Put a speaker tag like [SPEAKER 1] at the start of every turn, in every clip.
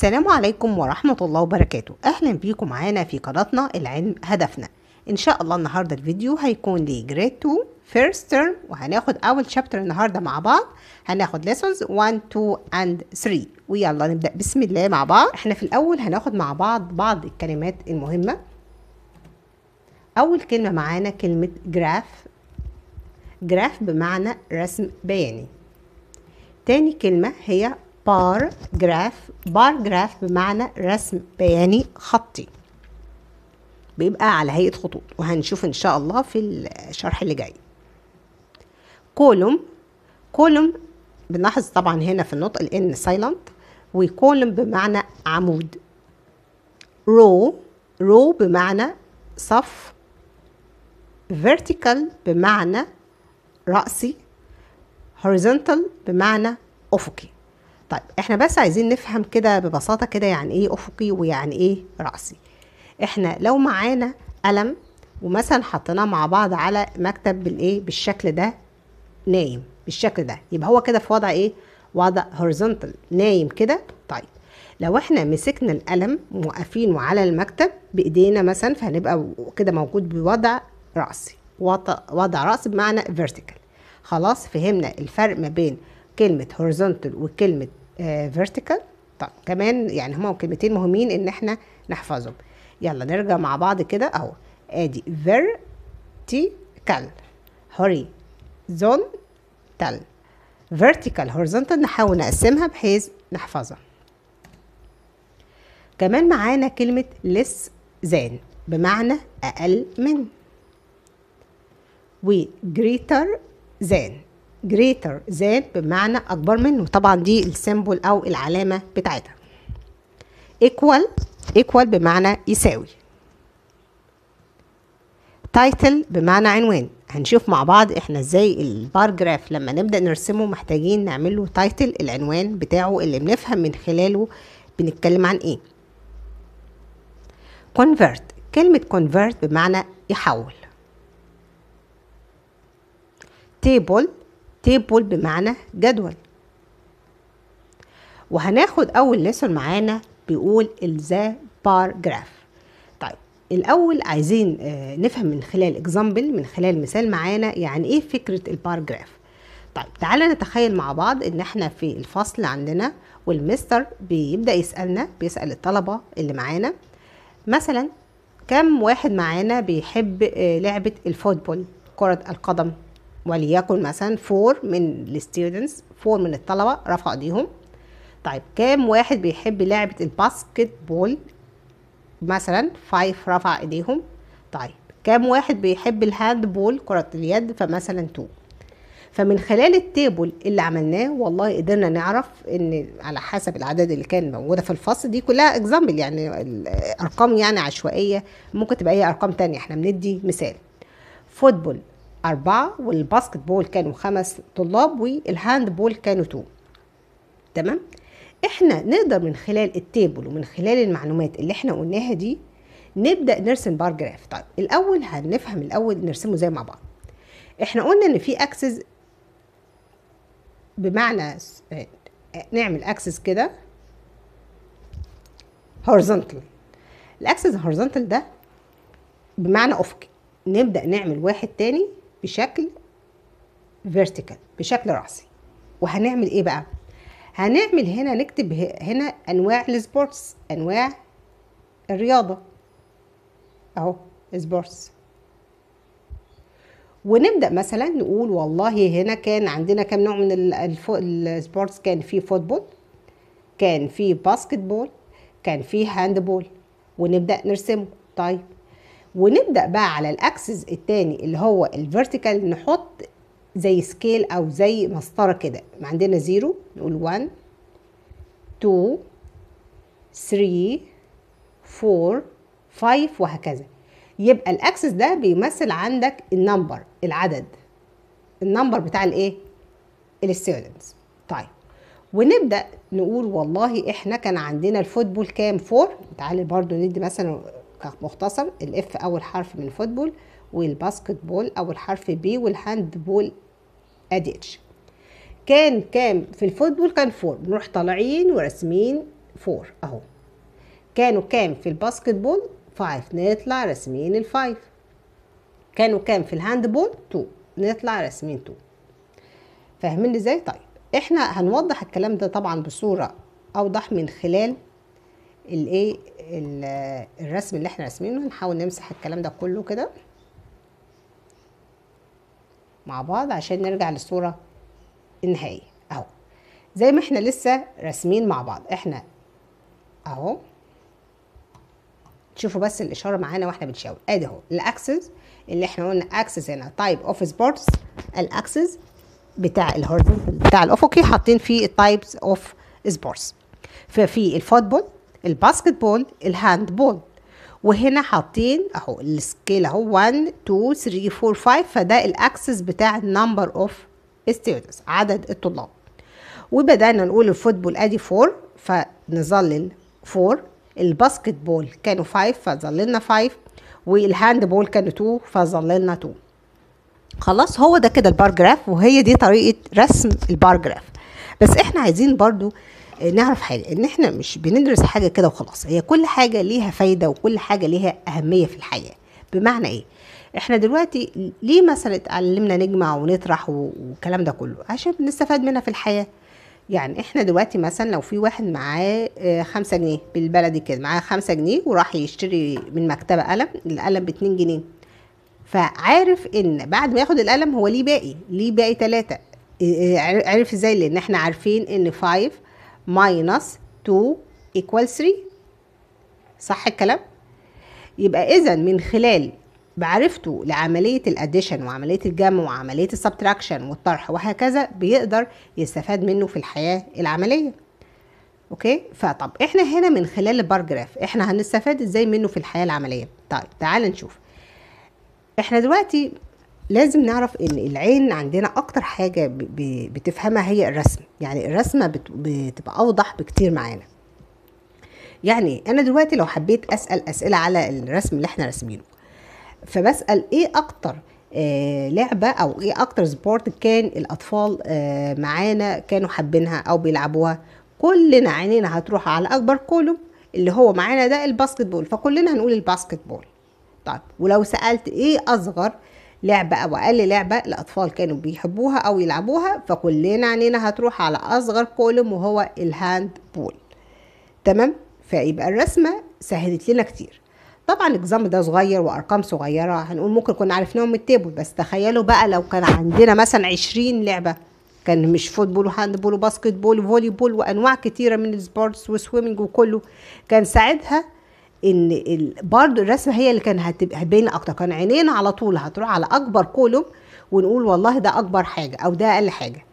[SPEAKER 1] السلام عليكم ورحمة الله وبركاته أهلا بيكم معانا في قناتنا العلم هدفنا إن شاء الله النهاردة الفيديو هيكون لي Grade 2 first term وهناخد أول شابتر النهاردة مع بعض هناخد lessons 1 2 and 3 ويلا نبدأ بسم الله مع بعض احنا في الأول هناخد مع بعض بعض الكلمات المهمة أول كلمة معانا كلمة جراف جراف بمعنى رسم بياني تاني كلمة هي بار جراف بار جراف بمعنى رسم بياني خطي بيبقى على هيئة خطوط وهنشوف إن شاء الله في الشرح اللي جاي كولوم كولوم بنلاحظ طبعا هنا في النطق الان سايلنت وكولوم بمعنى عمود رو رو بمعنى صف vertical بمعنى رأسي horizontal بمعنى أفقي طيب احنا بس عايزين نفهم كده ببساطه كده يعني ايه افقي ويعني ايه راسي احنا لو معانا قلم ومثلا حطيناه مع بعض على مكتب بالايه بالشكل ده نايم بالشكل ده يبقى هو كده في وضع ايه وضع هوريزونتال نايم كده طيب لو احنا مسكنا القلم موقفينه على المكتب بايدينا مثلا فهنبقى كده موجود بوضع راسي وضع راسي بمعنى فيرتيكال خلاص فهمنا الفرق ما بين كلمة هوريزونتال وكلمة فيرتيكال آه، طب كمان يعني هما كلمتين مهمين ان احنا نحفظهم يلا نرجع مع بعض كده اهو ادي vertical horizontal vertical horizontal نحاول نقسمها بحيث نحفظها كمان معانا كلمة less than بمعنى أقل من و greater than greater than بمعنى اكبر منه طبعا دي السيمبل او العلامه بتاعتها equal equal بمعنى يساوي تايتل بمعنى عنوان هنشوف مع بعض احنا ازاي البار جراف لما نبدا نرسمه محتاجين نعمل له تايتل العنوان بتاعه اللي بنفهم من خلاله بنتكلم عن ايه convert كلمة convert بمعنى يحول table تيبل بمعنى جدول وهناخد اول ليسون معانا بيقول الذا جراف طيب الاول عايزين آه، نفهم من خلال اكزامبل من خلال مثال معانا يعني ايه فكره جراف طيب تعالى نتخيل مع بعض ان احنا في الفصل عندنا والمستر بيبدا يسالنا بيسال الطلبه اللي معانا مثلا كم واحد معانا بيحب آه، لعبه الفوتبول كره القدم وليكن مثلا فور من الستودنتس فور من الطلبه رفعوا ايديهم طيب كام واحد بيحب لعبه الباسكت بول مثلا فايف رفع ايديهم طيب كام واحد بيحب الهاند بول كره اليد فمثلا تو فمن خلال التيبل اللي عملناه والله قدرنا نعرف ان على حسب الاعداد اللي كان موجوده في الفصل دي كلها اكزامبل يعني ارقام يعني عشوائيه ممكن تبقى هي ارقام تانية احنا بندي مثال فوتبول أربعة والباسكت بول كانوا خمس طلاب والهاند بول كانوا تو تمام احنا نقدر من خلال التيبل ومن خلال المعلومات اللي احنا قلناها دي نبدا نرسم بار جراف طيب الاول هنفهم الاول نرسمه زي مع بعض احنا قلنا ان في اكسس بمعنى آه، نعمل اكسس كده هورزونتال الاكسس هورزونتال ده بمعنى افقي نبدا نعمل واحد تاني بشكل فيرتيكال بشكل رأسي وهنعمل ايه بقى هنعمل هنا نكتب هنا انواع السبورتس انواع الرياضه اهو سبورتس ونبدا مثلا نقول والله هنا كان عندنا كام نوع من السبورتس كان في فوتبول كان في باسكت بول كان في هاند بول ونبدا نرسمه طيب ونبدا بقى على الاكسس الثاني اللي هو الفيرتيكال نحط زي سكيل او زي مسطره كده عندنا زيرو نقول 1 2 3 4 5 وهكذا يبقى الاكسس ده بيمثل عندك النمبر العدد النمبر بتاع الايه الستودنتس طيب ونبدا نقول والله احنا كان عندنا الفوتبول كام 4 تعالي برضو ندي مثلا كمختصر الاف اول حرف من فوتبول والباسكت بول اول حرف بي والهاند بول ادي اتش كان كام في الفوتبول كان فور نروح طالعين ورسمين فور اهو كانوا كام في الباسكت بول فايف نطلع رسمين الفايف كانوا كام في الهاند بول تو نطلع رسمين تو فاهمين ازاي طيب احنا هنوضح الكلام ده طبعا بصوره اوضح من خلال الايه الرسم اللي احنا راسمينه هنحاول نمسح الكلام ده كله كده مع بعض عشان نرجع للصوره النهائيه اهو زي ما احنا لسه راسمين مع بعض احنا اهو تشوفوا بس الاشاره معانا واحنا بنشاور ادي اهو الاكسس اللي احنا قلنا اكسس هنا تايب اوف سبورتس الاكسس بتاع الهورزونتال بتاع الافقي حاطين فيه التايبس اوف سبورتس ففي الفوتبول الباسكت بول الهاند بول وهنا حاطين اهو السكيل اهو 1 2 3 4 5 فده الاكسس بتاع النمبر اوف ستودنتس عدد الطلاب وبدانا نقول الفوتبول ادي 4 فنظلل 4 الباسكت بول كانوا 5 فظللنا 5 والهاند بول كانوا 2 فظللنا 2 خلاص هو ده كده البار جراف وهي دي طريقه رسم البار جراف بس احنا عايزين برضو نعرف حاجه ان احنا مش بندرس حاجه كده وخلاص هي كل حاجه ليها فايده وكل حاجه ليها اهميه في الحياه بمعنى ايه احنا دلوقتي ليه مثلا اتعلمنا نجمع ونطرح والكلام ده كله عشان بنستفاد منها في الحياه يعني احنا دلوقتي مثلا لو في واحد معاه آه، خمسة جنيه بالبلدي كده معاه خمسة جنيه وراح يشتري من مكتبة قلم القلم باتنين جنيه فعارف ان بعد ما ياخد القلم هو ليه باقي ليه باقي تلاتة آه، آه، عرف ازاي لان احنا عارفين ان فايف minus 2 equals 3 صح الكلام يبقى اذا من خلال معرفته لعملية الاديشن وعملية الجمع وعملية السبتراكشن والطرح وهكذا بيقدر يستفاد منه في الحياة العملية اوكي فطب احنا هنا من خلال البارجراف احنا هنستفاد ازاي منه في الحياة العملية طيب تعال نشوف احنا دلوقتي لازم نعرف ان العين عندنا اكتر حاجه بتفهمها هي الرسم يعني الرسمه بتبقى اوضح بكتير معانا يعني انا دلوقتي لو حبيت اسال اسئله على الرسم اللي احنا راسمينه فبسال ايه اكتر آه، لعبه او ايه اكتر سبورت كان الاطفال آه، معانا كانوا حابينها او بيلعبوها كلنا عينينا هتروح على اكبر كولوم اللي هو معانا ده الباسكت بول فكلنا هنقول الباسكت بول طيب ولو سالت ايه اصغر لعبة أو أقل لعبة الأطفال كانوا بيحبوها أو يلعبوها فكلنا عينينا هتروح على أصغر كولم وهو الهاند بول تمام فيبقى الرسمة سهلت لنا كتير طبعا الجزام ده صغير وارقام صغيره هنقول ممكن كنا عرفناهم من التابل بس تخيلوا بقى لو كان عندنا مثلا 20 لعبه كان مش فوتبول وهاند بول وباسكت بول وفولي بول وانواع كتيره من السبورتس وسويمنج وكله كان ساعتها ان برضو الرسمه هي اللي كان هتبين اكتر كان عينينا على طول هتروح على اكبر كولوم ونقول والله ده اكبر حاجه او ده اقل حاجه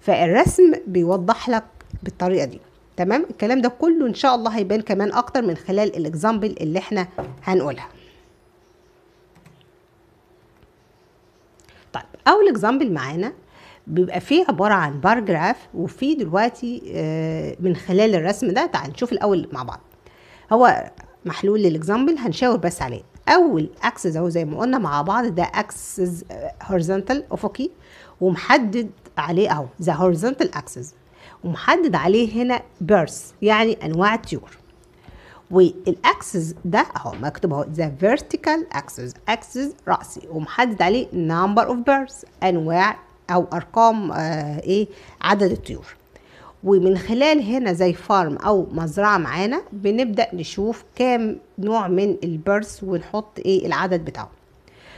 [SPEAKER 1] فالرسم بيوضح لك بالطريقه دي تمام الكلام ده كله ان شاء الله هيبان كمان اكتر من خلال الاكزامبل اللي احنا هنقولها طيب اول اكزامبل معانا بيبقى فيه عباره عن جراف وفي دلوقتي آه، من خلال الرسم ده تعال نشوف الاول مع بعض هو محلول للاكزامبل هنشاور بس عليه اول اكسس اهو زي ما قلنا مع بعض ده اكسس هوريزونتال افقي ومحدد عليه اهو ذا هوريزونتال اكسس ومحدد عليه هنا بيرس يعني انواع الطيور والاكسس ده اهو مكتوب اهو ذا فيرتيكال اكسس اكسس راسي ومحدد عليه نمبر اوف بيرس انواع او ارقام آه ايه عدد الطيور ومن خلال هنا زي فارم او مزرعه معانا بنبدا نشوف كام نوع من البرس ونحط ايه العدد بتاعه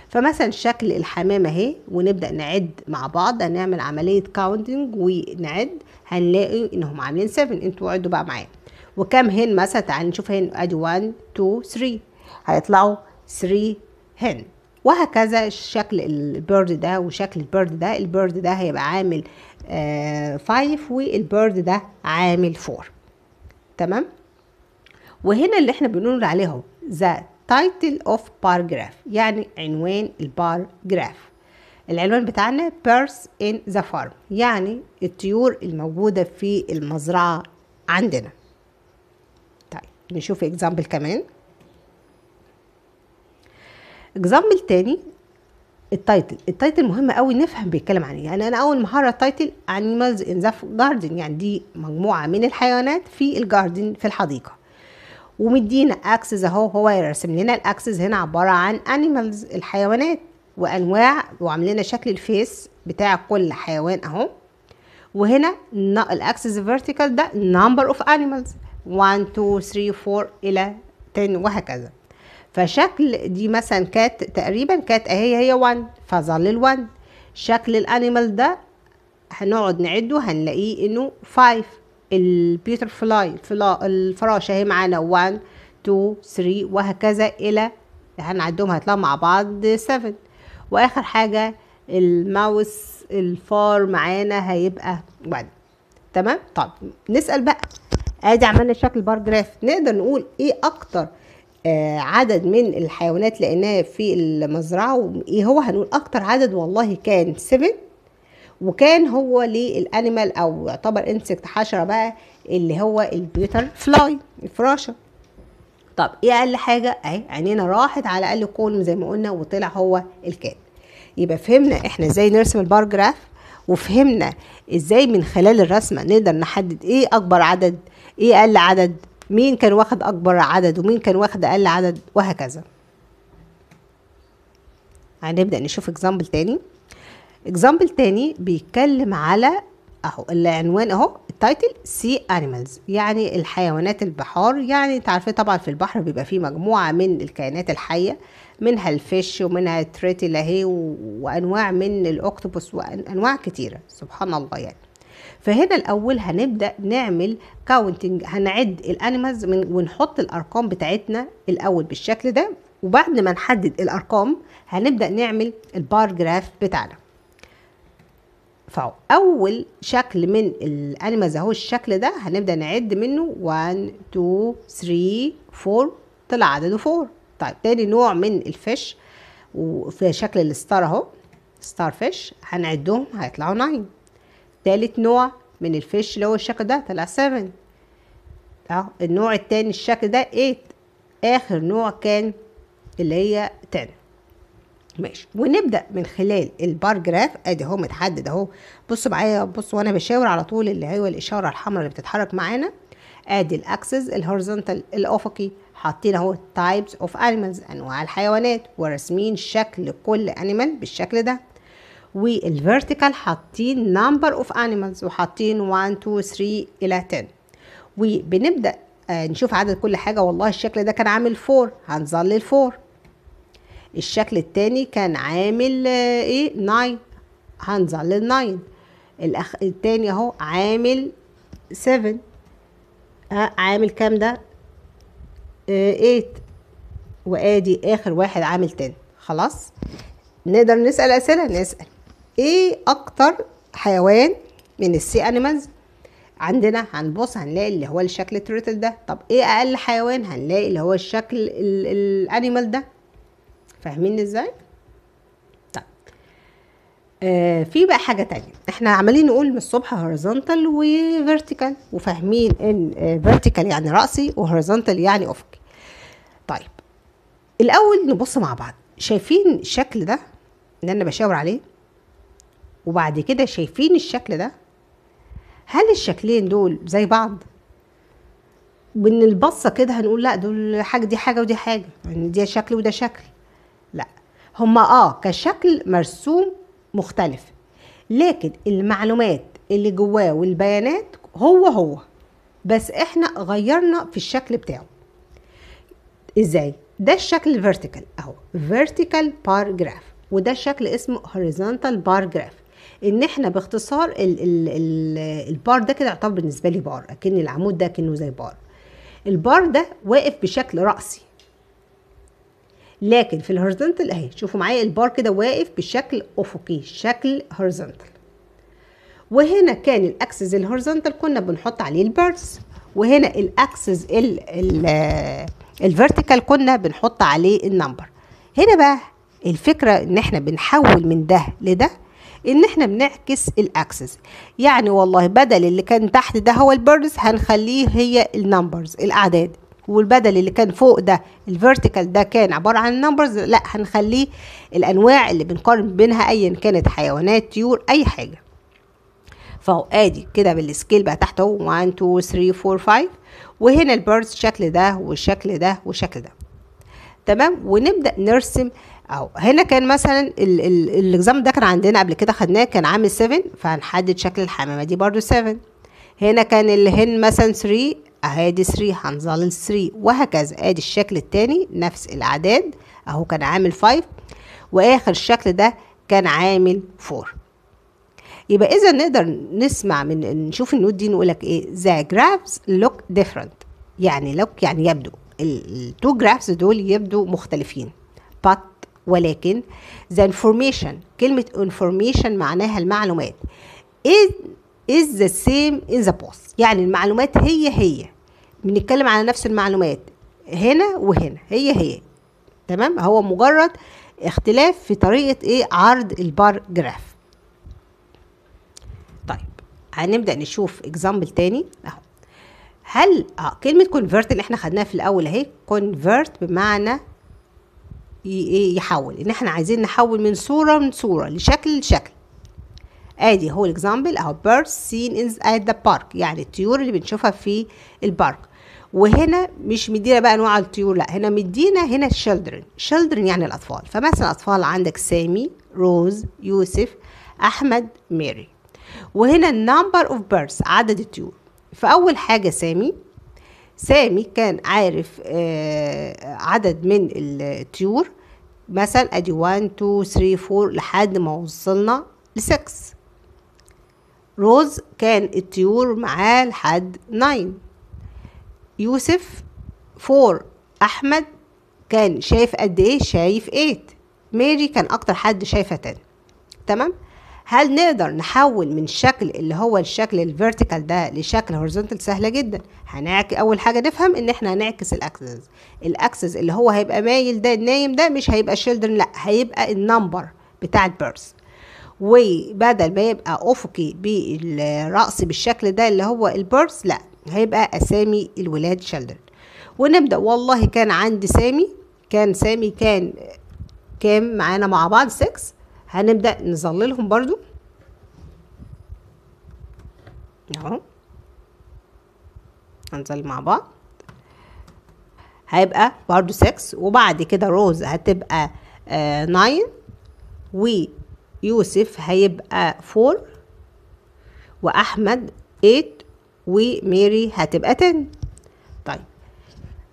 [SPEAKER 1] فمثلا شكل الحمامه اهي ونبدا نعد مع بعض هنعمل عمليه كاونتنج ونعد هنلاقي انهم عاملين 7 انتوا عدوا بقى معايا وكم هن مثلا تعالى نشوف هن ادي 1 2 3 هيطلعوا 3 هن وهكذا شكل البيرد ده وشكل البيرد ده البيرد ده هيبقى عامل 5 آه، والبيرد ده عامل 4 تمام وهنا اللي احنا بنقول عليهم ذا تايتل اوف باراجراف يعني عنوان الباراجراف العنوان بتاعنا بيرس ان ذا فارم يعني الطيور الموجودة في المزرعة عندنا طيب نشوف اكزامبل كمان اكزامبل تاني التايتل التايتل مهم قوي نفهم بيتكلم عن ايه يعني انا اول مهاره تايتل انيمالز ان ذا جاردن يعني دي مجموعه من الحيوانات في الجاردن في الحديقه ومدينا اكسس اهو هو يرسم لنا الاكسس هنا عباره عن انيمالز الحيوانات وانواع وعامل لنا شكل الفيس بتاع كل حيوان اهو وهنا الاكسس فيرتيكال ده نمبر اوف انيمالز 1 2 3 4 الى 10 وهكذا فشكل دي مثلا كانت تقريبا كانت اهي هي 1 فظل ال 1 شكل الانيمال ده هنقعد نعده هنلاقيه انه 5 البيتر فلاي الفراشه اهي معانا 1 2 3 وهكذا الى هنعدهم هيطلعوا مع بعض 7 واخر حاجه الماوس الفار معانا هيبقى 1 تمام طب نسال بقى ادي عملنا شكل بار جراف نقدر نقول ايه اكتر آه، عدد من الحيوانات لقيناه في المزرعة وإيه هو هنقول اكتر عدد والله كان 7 وكان هو للانيمال او يعتبر انسكت حشرة بقى اللي هو البيتر فلاي الفراشة طب ايه اقل حاجة اهي عينينا راحت على اقل كون زي ما قلنا وطلع هو الكائن يبقى فهمنا احنا ازاي نرسم البار جراف وفهمنا ازاي من خلال الرسمة نقدر نحدد ايه اكبر عدد ايه اقل عدد مين كان واخد اكبر عدد ومين كان واخد اقل عدد وهكذا هنبدا نشوف اكزامبل تاني اكزامبل تاني بيتكلم على اهو العنوان اهو التايتل سي انيمالز يعني الحيوانات البحار يعني انت عارفين طبعا في البحر بيبقى فيه مجموعه من الكائنات الحيه منها الفيش ومنها لاهي وانواع من الاوكتوبوس وانواع كتيره سبحان الله يعني فهنا الاول هنبدا نعمل كاونتنج هنعد الانيمالز ونحط الارقام بتاعتنا الاول بالشكل ده وبعد ما نحدد الارقام هنبدا نعمل البار جراف بتاعنا فاول شكل من الانيمالز اهو الشكل ده هنبدا نعد منه 1 2 3 4 طلع عدده 4 طيب تاني نوع من الفيش وفي شكل الستار اهو ستار فيش هنعدهم هيطلعوا 9 تالت نوع من الفيش اللي هو الشكل ده طلع 7 اه النوع التاني الشكل ده 8 اخر نوع كان اللي هي 10 ماشي ونبدا من خلال البار جراف ادي اهو متحدد اهو بصوا معايا بصوا وانا بشاور على طول اللي هو الاشاره الحمراء اللي بتتحرك معانا ادي الاكسس الهوريزونتال الافقي حاطين اهو تايبس اوف انيمالز انواع الحيوانات ورسمين شكل كل انيمال بالشكل ده والفيرتيكال حاطين نمبر اوف انيمالز وحاطين 1 2 3 الى 10 وبنبدا آه، نشوف عدد كل حاجه والله الشكل ده كان عامل 4 هنظل 4 الشكل التاني كان عامل آه، ايه 9 هنظل 9 الاخ التاني اهو عامل 7 آه، عامل كام ده 8 وادي اخر واحد عامل 10 خلاص نقدر نسال اسئله نسال ايه اكتر حيوان من السي انيمالز عندنا هنبص هنلاقي اللي هو الشكل التريتل ده طب ايه اقل حيوان هنلاقي اللي هو الشكل الانيمال ده فاهمين ازاي طب آه في بقى حاجه تانية احنا عمالين نقول من الصبح هوريزونتال وفيرتيكال وفاهمين ان فيرتيكال يعني راسي وهوريزونتال يعني افقي طيب الاول نبص مع بعض شايفين الشكل ده اللي انا بشاور عليه وبعد كده شايفين الشكل ده هل الشكلين دول زي بعض من البصه كده هنقول لا دول حاجه دي حاجه ودي حاجه يعني دي شكل وده شكل لا هما اه كشكل مرسوم مختلف لكن المعلومات اللي جواه والبيانات هو هو بس احنا غيرنا في الشكل بتاعه ازاي ده الشكل الفيرتيكال اهو فيرتيكال بار جراف وده الشكل اسمه هوريزونتال بار جراف ان احنا باختصار ال ال ال البار ده كده يعتبر بالنسبه لي بار اكن العمود ده كانه زي بار البار ده واقف بشكل راسي لكن في الهوريزونتال اهي شوفوا معايا البار كده واقف بشكل افقي شكل هوريزونتال وهنا كان الاكسس الهوريزونتال كنا بنحط عليه البيرس وهنا الاكسس الفيرتيكال كنا بنحط عليه النمبر هنا بقى الفكره ان احنا بنحول من ده لده ان احنا بنعكس الاكسس يعني والله بدل اللي كان تحت ده هو البيردز هنخليه هي النمبرز الاعداد والبدل اللي كان فوق ده الفيرتيكال ده كان عباره عن نمبرز لا هنخليه الانواع اللي بنقارن بينها ايا كانت حيوانات طيور اي حاجه فهو ادي كده بالسكيل بقى تحت اهو 1 2 3 4 5 وهنا البيردز شكل ده والشكل ده والشكل ده تمام ونبدا نرسم آه اهو هنا كان مثلا الاكزام ده كان عندنا قبل كده خدناه كان عامل 7 فهنحدد شكل الحمامه دي برده 7 هنا كان الهن مثلا 3 اهي دي 3 هنظلل 3 وهكذا ادي الشكل التاني نفس الاعداد اهو كان عامل 5 واخر الشكل ده كان عامل 4 يبقى اذا نقدر نسمع من نشوف النوت دي نقول لك ايه ذا جرافز لوك ديفرنت يعني لوك يعني يبدو التو جرافز دول يبدو مختلفين but ولكن the information كلمة information معناها المعلومات is, is the same in the post يعني المعلومات هي هي بنتكلم على نفس المعلومات هنا وهنا هي هي تمام هو مجرد اختلاف في طريقة ايه عرض البار جراف طيب هنبدأ نشوف اكزامبل تاني اهو هل آه كلمة convert اللي احنا خدناها في الأول اهي convert بمعنى يحول ان احنا عايزين نحول من صوره من صوره لشكل لشكل ادي هو الاكزامبل اهو بيرث سين ات ذا بارك يعني الطيور اللي بنشوفها في البارك وهنا مش مدينا بقى انواع الطيور لا هنا مدينا هنا الشيلدرن شيلدرن يعني الاطفال فمثلا اطفال عندك سامي روز يوسف احمد ميري وهنا النمبر اوف بيرث عدد الطيور فاول حاجه سامي سامي كان عارف آه، عدد من الطيور مثلا ادي 1 2 3 4 لحد ما وصلنا ل 6 روز كان الطيور معاه لحد 9 يوسف 4 احمد كان شايف قد ايه شايف 8 ماري كان اكتر حد شايفه تاني تمام هل نقدر نحول من شكل اللي هو الشكل الفيرتيكال ده لشكل هورزونتال سهله جدا هنعكس اول حاجه نفهم ان احنا هنعكس الاكسس الاكسس اللي هو هيبقى مايل ده النايم ده مش هيبقى شيلدرن لا هيبقى النمبر بتاع البيرث وبدل ما يبقى افقي بالراس بالشكل ده اللي هو البيرث لا هيبقى اسامي الولاد شيلدرن ونبدا والله كان عندي سامي كان سامي كان كام معانا مع بعض 6 هنبدأ نظللهم برضو اهو هنظل مع بعض هيبقى برضو 6 وبعد كده روز هتبقى 9 آه ويوسف هيبقى 4 واحمد 8 وميري هتبقى 10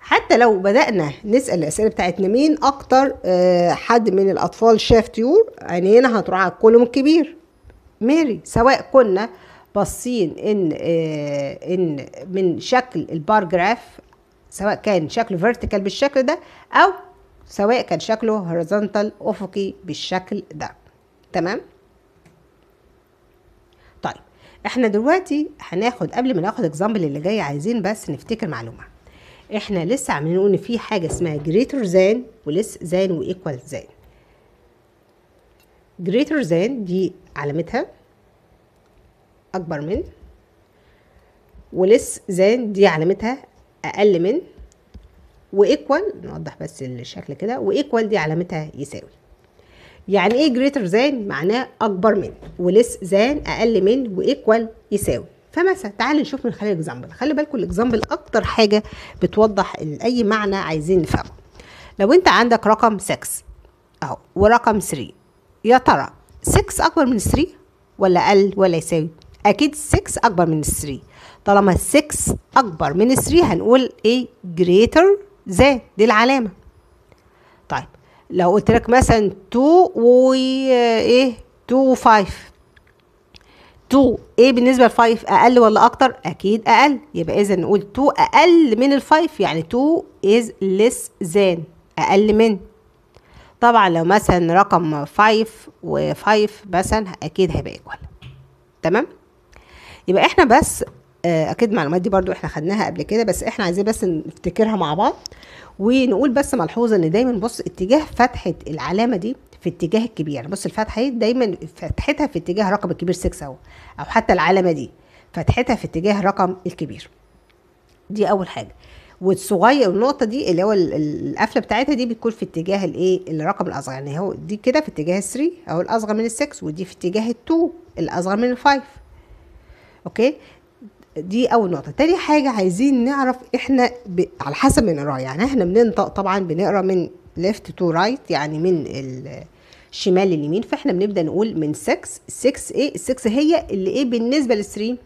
[SPEAKER 1] حتى لو بدأنا نسأل الأسئلة بتاعتنا مين أكتر آه، حد من الأطفال شاف طيور عينينا هتروح على الكولوم الكبير ميري سواء كنا باصين إن آه، إن من شكل البار جراف سواء كان شكله فيرتيكال بالشكل ده أو سواء كان شكله هوريزونتال أفقي بالشكل ده تمام طيب احنا دلوقتي هناخد قبل ما ناخد اكزامبل اللي جاي عايزين بس نفتكر معلومه احنا لسه عاملين ان في حاجه اسمها جريتر ذان ولس ذان وايكوال ذان جريتر ذان دي علامتها اكبر من ولس ذان دي علامتها اقل من وايكوال نوضح بس الشكل كده وايكوال دي علامتها يساوي يعني ايه جريتر ذان معناه اكبر من ولس ذان اقل من وايكوال يساوي فمثلا تعالى نشوف من خلال الاكزامبل خلي بالكم الاكزامبل اكتر حاجه بتوضح اي معنى عايزين نفهمه لو انت عندك رقم 6 اهو ورقم 3 يا ترى 6 اكبر من 3 ولا اقل ولا يساوي اكيد 6 اكبر من 3 طالما 6 اكبر من 3 هنقول ايه جريتر ذا دي العلامه طيب لو قلت لك مثلا 2 و ايه 2 و 5 2 ايه بالنسبه ل 5 اقل ولا اكتر اكيد اقل يبقى اذا نقول 2 اقل من ال 5 يعني 2 از ليس ذان اقل من طبعا لو مثلا رقم 5 و5 مثلا اكيد هيبقى ايكوال تمام يبقى احنا بس آه، اكيد المعلومات دي برضو احنا خدناها قبل كده بس احنا عايزين بس نفتكرها مع بعض ونقول بس ملحوظه ان دايما بص اتجاه فتحه العلامه دي في اتجاه الكبير بص الفتحه دي دايما فتحتها في اتجاه رقم الكبير 6 اهو او حتى العلامه دي فتحتها في اتجاه رقم الكبير دي اول حاجه والصغير النقطه دي اللي هو القفله بتاعتها دي بتكون في اتجاه الايه الرقم الاصغر يعني هو دي كده في اتجاه 3 او الاصغر من ال6 ودي في اتجاه ال2 الاصغر من ال5 اوكي دي اول نقطه تاني حاجه عايزين نعرف احنا ب... على حسب ما نقرا يعني احنا بننطق طبعا بنقرا من ليفت تو رايت يعني من الشمال لليمين فاحنا بنبدا نقول من 6 6 ايه 6 هي اللي ايه بالنسبه لل 3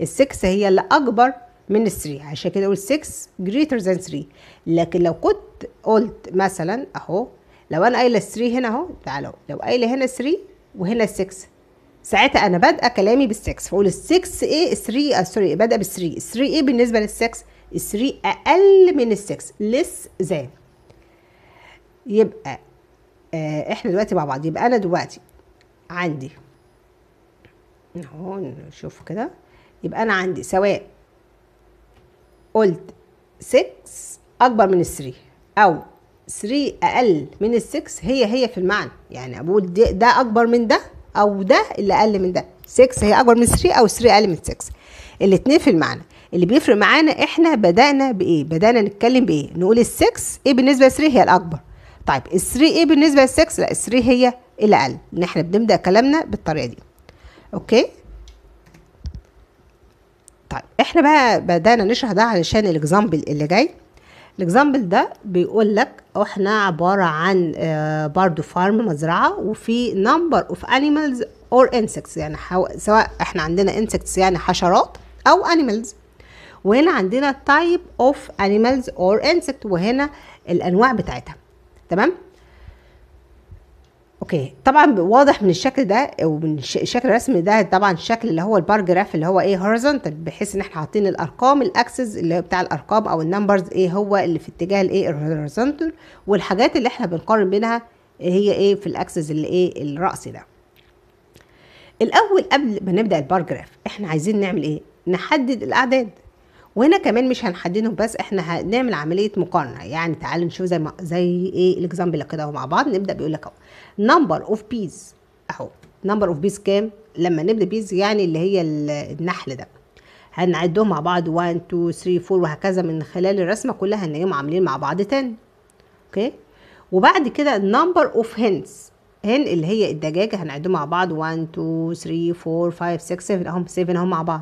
[SPEAKER 1] ال 6 هي اللي اكبر من ال 3 عشان كده اقول 6 جريتر ذان 3 لكن لو كنت قلت مثلا اهو لو انا قايله 3 هنا اهو تعالوا لو قايله هنا 3 وهنا 6 ساعتها انا بادئه كلامي بال 6 فاقول ال 6 ايه 3 سوري بادئه بال 3 3 ايه بالنسبه لل 6 3 اقل من ال 6 less than يبقى آه احنا دلوقتي مع بعض يبقى انا دلوقتي عندي اهو نشوف كده يبقى انا عندي سواء قلت 6 اكبر من 3 او 3 اقل من 6 هي هي في المعنى يعني بقول ده اكبر من ده او ده اللي اقل من ده 6 هي اكبر من 3 او 3 اقل من 6 الاثنين في المعنى اللي بيفرق معانا احنا بدانا بايه بدانا نتكلم بايه نقول ال 6 ايه بالنسبه ل 3 هي الاكبر طيب ال 3 ايه بالنسبه لل 6 لا 3 هي الاقل ان احنا بنبدا كلامنا بالطريقه دي اوكي طيب احنا بقى بدانا نشرح ده علشان الاكزامبل اللي جاي الاكزامبل ده بيقول لك احنا عباره عن آه، برضو فارم مزرعه وفي نمبر اوف انيمالز اور انسكتس يعني حو... سواء احنا عندنا انسكتس يعني حشرات او انيمالز وهنا عندنا تايب اوف انيمالز اور انسكت وهنا الانواع بتاعتها تمام اوكي طبعا واضح من الشكل ده او من شكل الرسم ده طبعا الشكل اللي هو البار جراف اللي هو ايه هوريزونتال بحيث ان احنا حاطين الارقام الاكسس اللي هو بتاع الارقام او النمبرز ايه هو اللي في اتجاه الايه الهوريزونتال والحاجات اللي احنا بنقارن بينها هي ايه في الاكسس اللي ايه الراسي ده الاول قبل ما نبدا البار جراف احنا عايزين نعمل ايه نحدد الاعداد وهنا كمان مش هنحددهم بس احنا هنعمل عمليه مقارنه يعني تعالوا نشوف زي ما زي ايه الاكزامبل كده مع بعض نبدا بيقول لك اهو نمبر اوف بيز اهو نمبر اوف بيز كام لما نبدا بيز يعني اللي هي النحل ده هنعدهم مع بعض 1 2 3 4 وهكذا من خلال الرسمه كلها هنلاقيهم عاملين مع بعض تاني اوكي وبعد كده نمبر اوف هنس هن اللي هي الدجاجه هنعدهم مع بعض 1 2 3 4 5 6 7 اهم 7 اهم مع بعض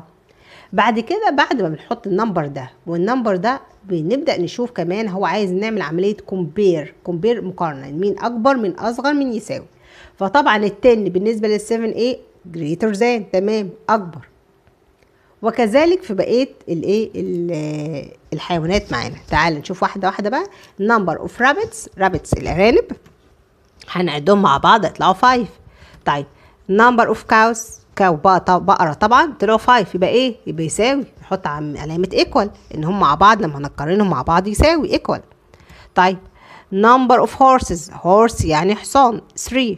[SPEAKER 1] بعد كده بعد ما بنحط النمبر ده والنمبر ده بنبدا نشوف كمان هو عايز نعمل عمليه كومبير كومبير مقارنه يعني مين اكبر من اصغر من يساوي فطبعا ال10 بالنسبه لل7 ايه جريتر ذان تمام اكبر وكذلك في بقيه الايه الحيوانات معانا تعال نشوف واحده واحده بقى نمبر اوف رابتس رابتس الارانب هنعدهم مع بعض يطلعوا 5 طيب نمبر اوف كاوز كاو بقره طبعا طلعوا 5 يبقى ايه يبقى يساوي نحط علامه ايكوال ان هم مع بعض لما هنقارنهم مع بعض يساوي ايكوال طيب number of horses horse يعني حصان 3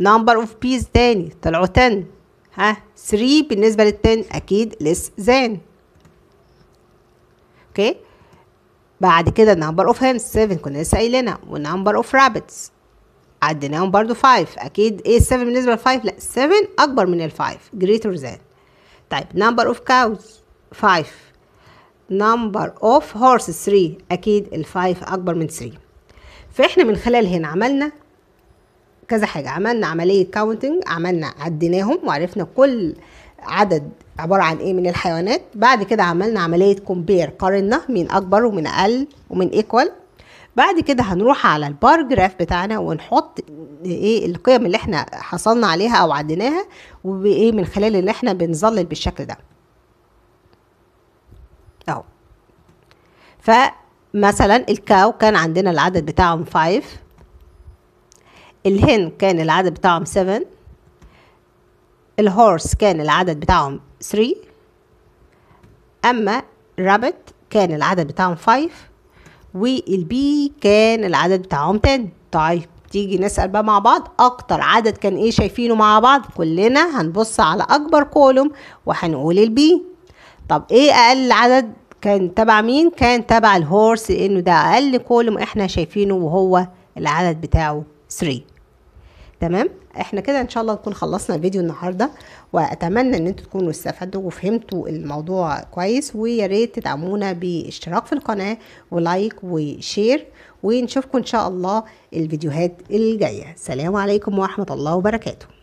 [SPEAKER 1] number of bees تاني طلعوا 10 ها 3 بالنسبه لل 10 اكيد less than اوكي بعد كده number of hens 7 كنا لسه قايلينها ونمبر اوف rabbits عديناهم برضو 5 اكيد ايه 7 بالنسبه ل 5 لا 7 اكبر من ال 5 greater than طيب number of cows 5 number of horses 3 اكيد ال 5 اكبر من 3 فاحنا من خلال هنا عملنا كذا حاجه عملنا عمليه كاونتنج عملنا عديناهم وعرفنا كل عدد عباره عن ايه من الحيوانات بعد كده عملنا عمليه كومبير قارنا مين اكبر ومن اقل ومن ايكوال بعد كده هنروح على البار جراف بتاعنا ونحط ايه القيم اللي احنا حصلنا عليها او عديناها وايه من خلال اللي احنا بنظلل بالشكل ده اهو فمثلا الكاو كان عندنا العدد بتاعهم 5 الهن كان العدد بتاعهم 7 الهورس كان العدد بتاعهم 3 اما الرابت كان العدد بتاعهم 5 والبي كان العدد بتاعهم 10 طيب تيجي نسأل بقى مع بعض أكتر عدد كان إيه شايفينه مع بعض كلنا هنبص على أكبر كولوم وهنقول البي طب إيه أقل عدد كان تبع مين كان تبع الهورس لأنه ده أقل كولوم إحنا شايفينه وهو العدد بتاعه 3 تمام احنا كده ان شاء الله نكون خلصنا الفيديو النهارده واتمنى ان انتوا تكونوا استفدتوا وفهمتوا الموضوع كويس ويا ريت تدعمونا باشتراك في القناه ولايك وشير ونشوفكم ان شاء الله الفيديوهات الجايه سلام عليكم ورحمه الله وبركاته